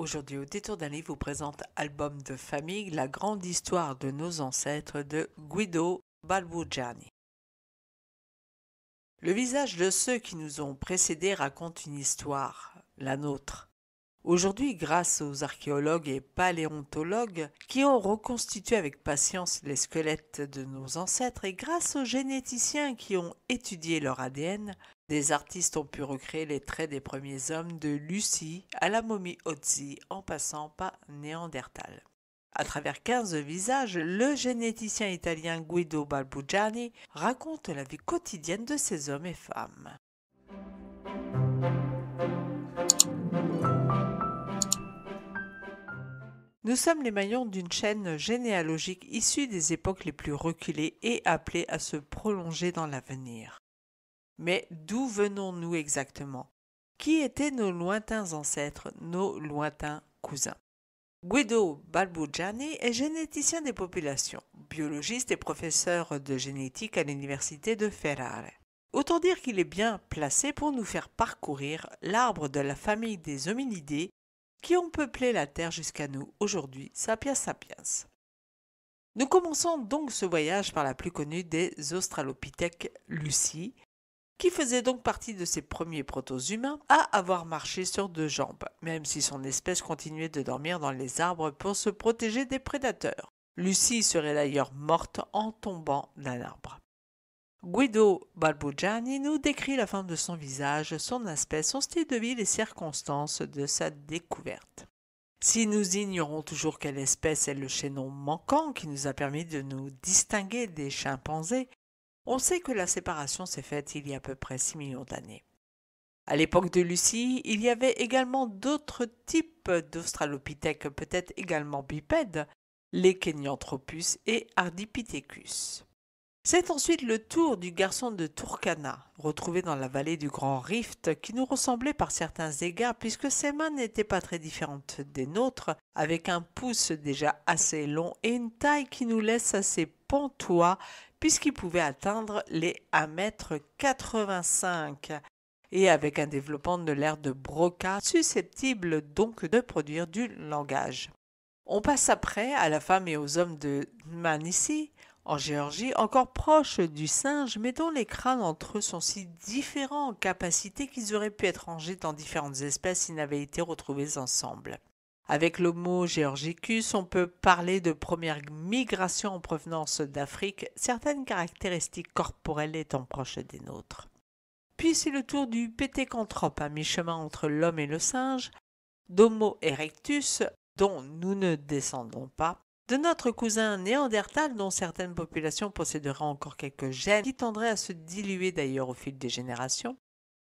Aujourd'hui, au détour d'un livre, vous présente Album de famille, la grande histoire de nos ancêtres de Guido Balbugiani. Le visage de ceux qui nous ont précédés raconte une histoire, la nôtre. Aujourd'hui, grâce aux archéologues et paléontologues qui ont reconstitué avec patience les squelettes de nos ancêtres et grâce aux généticiens qui ont étudié leur ADN, des artistes ont pu recréer les traits des premiers hommes de Lucie à la momie Otzi en passant par Néandertal. À travers 15 visages, le généticien italien Guido Balbugiani raconte la vie quotidienne de ces hommes et femmes. Nous sommes les maillons d'une chaîne généalogique issue des époques les plus reculées et appelée à se prolonger dans l'avenir. Mais d'où venons-nous exactement Qui étaient nos lointains ancêtres, nos lointains cousins Guido Balbugiani est généticien des populations, biologiste et professeur de génétique à l'université de Ferrare. Autant dire qu'il est bien placé pour nous faire parcourir l'arbre de la famille des hominidés qui ont peuplé la Terre jusqu'à nous aujourd'hui, Sapiens sapiens. Nous commençons donc ce voyage par la plus connue des Australopithèques, Lucie, qui faisait donc partie de ses premiers proto-humains à avoir marché sur deux jambes, même si son espèce continuait de dormir dans les arbres pour se protéger des prédateurs. Lucie serait d'ailleurs morte en tombant d'un arbre. Guido Balbujani nous décrit la forme de son visage, son aspect, son style de vie, les circonstances de sa découverte. Si nous ignorons toujours quelle espèce est le chaînon manquant qui nous a permis de nous distinguer des chimpanzés, on sait que la séparation s'est faite il y a à peu près 6 millions d'années. À l'époque de Lucie, il y avait également d'autres types d'australopithèques, peut-être également bipèdes, les Kenyanthropus et Ardipithecus. C'est ensuite le tour du garçon de Turkana, retrouvé dans la vallée du Grand Rift, qui nous ressemblait par certains égards puisque ses mains n'étaient pas très différentes des nôtres, avec un pouce déjà assez long et une taille qui nous laisse assez pantois puisqu'ils pouvaient atteindre les 1,85 m et avec un développement de l'air de Broca susceptible donc de produire du langage. On passe après à la femme et aux hommes de Manissi, en Géorgie, encore proches du singe, mais dont les crânes entre eux sont si différents en capacité qu'ils auraient pu être rangés dans différentes espèces s'ils n'avaient été retrouvés ensemble. Avec l'Homo georgicus, on peut parler de première migration en provenance d'Afrique, certaines caractéristiques corporelles étant proches des nôtres. Puis c'est le tour du pétécanthrope à mi-chemin entre l'homme et le singe, d'Homo erectus, dont nous ne descendons pas, de notre cousin néandertal dont certaines populations posséderaient encore quelques gènes qui tendraient à se diluer d'ailleurs au fil des générations,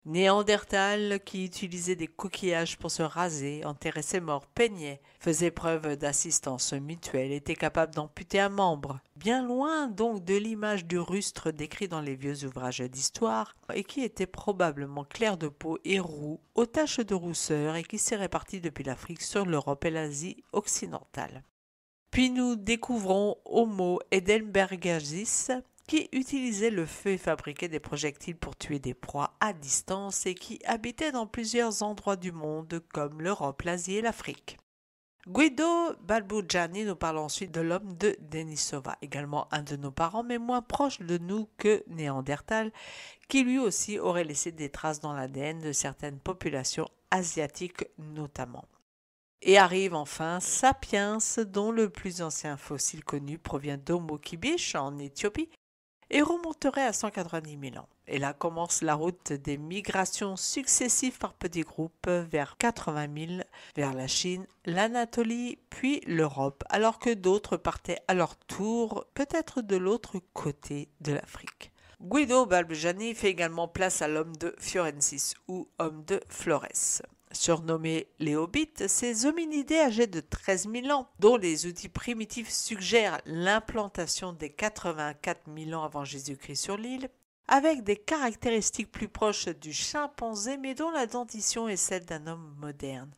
Néandertal, qui utilisait des coquillages pour se raser, enterrait ses morts, peignait, faisait preuve d'assistance mutuelle, était capable d'amputer un membre. Bien loin donc de l'image du rustre décrit dans les vieux ouvrages d'histoire, et qui était probablement clair de peau et roux, aux taches de rousseur, et qui s'est réparti depuis l'Afrique sur l'Europe et l'Asie occidentale. Puis nous découvrons Homo edelbergensis, qui utilisait le feu et fabriquait des projectiles pour tuer des proies à distance et qui habitait dans plusieurs endroits du monde comme l'Europe, l'Asie et l'Afrique. Guido Balbujani nous parle ensuite de l'homme de Denisova, également un de nos parents, mais moins proche de nous que Néandertal, qui lui aussi aurait laissé des traces dans l'ADN de certaines populations asiatiques notamment. Et arrive enfin Sapiens, dont le plus ancien fossile connu provient d'Homo Kibish en Éthiopie, et remonterait à 190 000 ans. Et là commence la route des migrations successives par petits groupes vers 80 000, vers la Chine, l'Anatolie, puis l'Europe, alors que d'autres partaient à leur tour, peut-être de l'autre côté de l'Afrique. Guido Balbjani fait également place à l'homme de Fiorensis ou homme de Flores. Surnommés les hobbits, ces hominidés âgés de 13 000 ans, dont les outils primitifs suggèrent l'implantation des 84 000 ans avant Jésus-Christ sur l'île, avec des caractéristiques plus proches du chimpanzé mais dont la dentition est celle d'un homme moderne.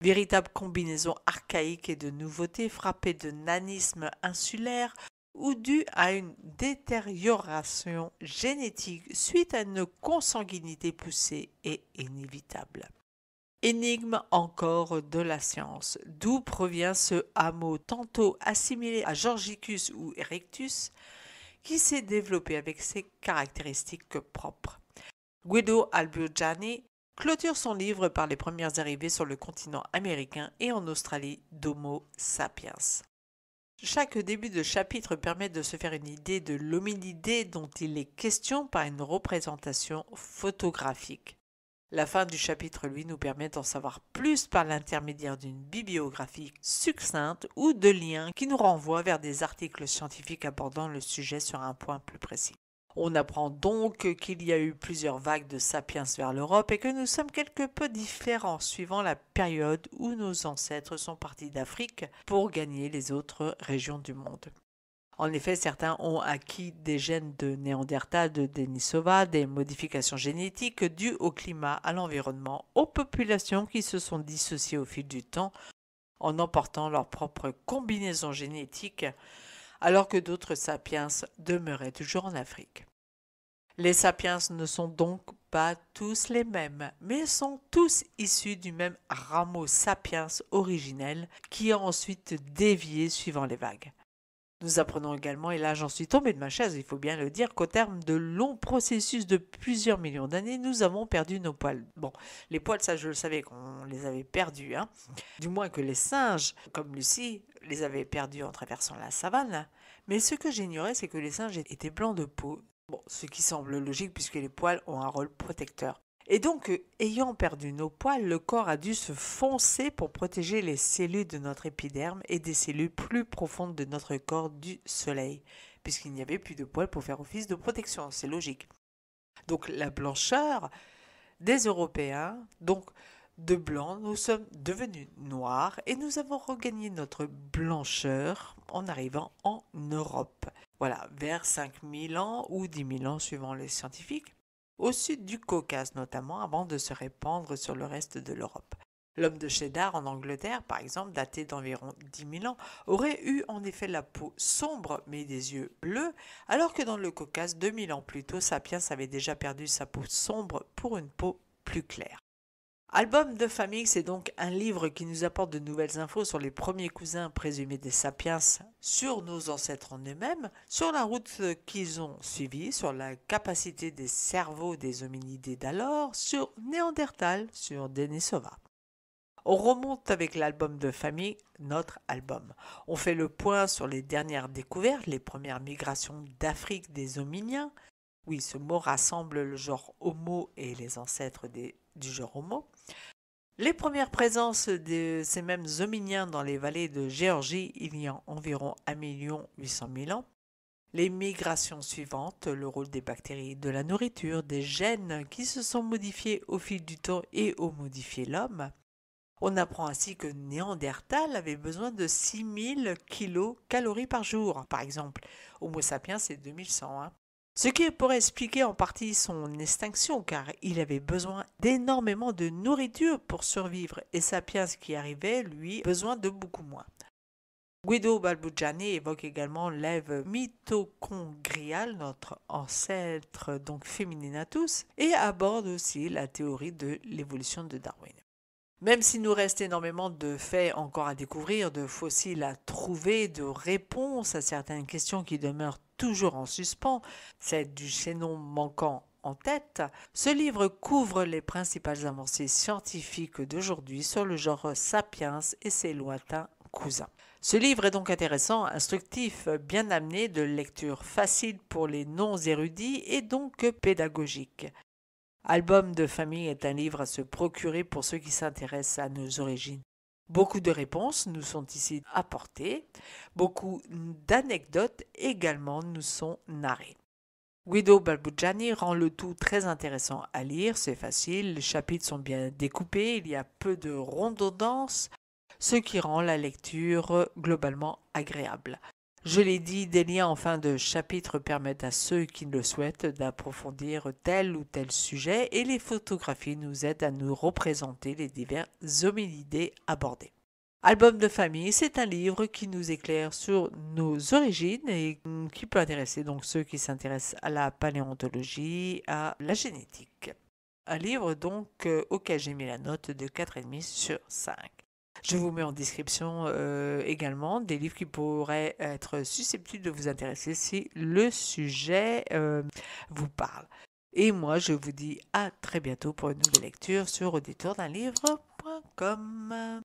Véritable combinaison archaïque et de nouveautés frappée de nanisme insulaire ou due à une détérioration génétique suite à une consanguinité poussée et inévitable énigme encore de la science. D'où provient ce hameau tantôt assimilé à Georgicus ou Erectus, qui s'est développé avec ses caractéristiques propres. Guido Alburgiani clôture son livre par les premières arrivées sur le continent américain et en Australie d'Homo sapiens. Chaque début de chapitre permet de se faire une idée de l'hominidé dont il est question par une représentation photographique. La fin du chapitre lui, nous permet d'en savoir plus par l'intermédiaire d'une bibliographie succincte ou de liens qui nous renvoient vers des articles scientifiques abordant le sujet sur un point plus précis. On apprend donc qu'il y a eu plusieurs vagues de sapiens vers l'Europe et que nous sommes quelque peu différents suivant la période où nos ancêtres sont partis d'Afrique pour gagner les autres régions du monde. En effet, certains ont acquis des gènes de Néandertal, de Denisova, des modifications génétiques dues au climat, à l'environnement, aux populations qui se sont dissociées au fil du temps en emportant leur propre combinaison génétique, alors que d'autres sapiens demeuraient toujours en Afrique. Les sapiens ne sont donc pas tous les mêmes, mais sont tous issus du même rameau sapiens originel qui a ensuite dévié suivant les vagues. Nous apprenons également, et là j'en suis tombé de ma chaise, il faut bien le dire, qu'au terme de longs processus de plusieurs millions d'années, nous avons perdu nos poils. Bon, les poils, ça je le savais qu'on les avait perdus, hein. du moins que les singes, comme Lucie, les avaient perdus en traversant la savane. Mais ce que j'ignorais, c'est que les singes étaient blancs de peau, Bon, ce qui semble logique puisque les poils ont un rôle protecteur. Et donc, euh, ayant perdu nos poils, le corps a dû se foncer pour protéger les cellules de notre épiderme et des cellules plus profondes de notre corps du soleil, puisqu'il n'y avait plus de poils pour faire office de protection, c'est logique. Donc la blancheur des Européens, donc de blanc, nous sommes devenus noirs et nous avons regagné notre blancheur en arrivant en Europe. Voilà, vers 5000 ans ou 10 000 ans suivant les scientifiques au sud du Caucase notamment, avant de se répandre sur le reste de l'Europe. L'homme de Cheddar en Angleterre, par exemple, daté d'environ 10 000 ans, aurait eu en effet la peau sombre mais des yeux bleus, alors que dans le Caucase, 2000 ans plus tôt, Sapiens avait déjà perdu sa peau sombre pour une peau plus claire. Album de famille, c'est donc un livre qui nous apporte de nouvelles infos sur les premiers cousins présumés des sapiens, sur nos ancêtres en eux-mêmes, sur la route qu'ils ont suivie, sur la capacité des cerveaux des hominidés d'alors, sur Néandertal, sur Denisova. On remonte avec l'album de famille, notre album. On fait le point sur les dernières découvertes, les premières migrations d'Afrique des hominiens. Oui, ce mot rassemble le genre Homo et les ancêtres du genre Homo. Les premières présences de ces mêmes hominiens dans les vallées de Géorgie il y a environ 1 800 000 ans, les migrations suivantes, le rôle des bactéries, de la nourriture, des gènes qui se sont modifiés au fil du temps et ont modifié l'homme. On apprend ainsi que Néandertal avait besoin de 6000 kcal par jour, par exemple. Homo sapiens, c'est 2100. Ce qui pourrait expliquer en partie son extinction car il avait besoin d'énormément de nourriture pour survivre et Sapiens qui arrivait, lui, besoin de beaucoup moins. Guido Balbujani évoque également l'Ève mitochondriale, notre ancêtre donc féminine à tous, et aborde aussi la théorie de l'évolution de Darwin. Même s'il nous reste énormément de faits encore à découvrir, de fossiles à trouver, de réponses à certaines questions qui demeurent toujours en suspens, celle du chaînon manquant en tête, ce livre couvre les principales avancées scientifiques d'aujourd'hui sur le genre sapiens et ses lointains cousins. Ce livre est donc intéressant, instructif, bien amené, de lecture facile pour les non-érudits et donc pédagogique. Album de famille est un livre à se procurer pour ceux qui s'intéressent à nos origines. Beaucoup de réponses nous sont ici apportées, beaucoup d'anecdotes également nous sont narrées. Guido Balbujani rend le tout très intéressant à lire, c'est facile, les chapitres sont bien découpés, il y a peu de rondondondances, ce qui rend la lecture globalement agréable. Je l'ai dit, des liens en fin de chapitre permettent à ceux qui le souhaitent d'approfondir tel ou tel sujet et les photographies nous aident à nous représenter les divers hominidés abordés. Album de famille, c'est un livre qui nous éclaire sur nos origines et qui peut intéresser donc ceux qui s'intéressent à la paléontologie, à la génétique. Un livre donc euh, auquel j'ai mis la note de 4,5 sur 5. Je vous mets en description euh, également des livres qui pourraient être susceptibles de vous intéresser si le sujet euh, vous parle. Et moi, je vous dis à très bientôt pour une nouvelle lecture sur auditourdunlivre.com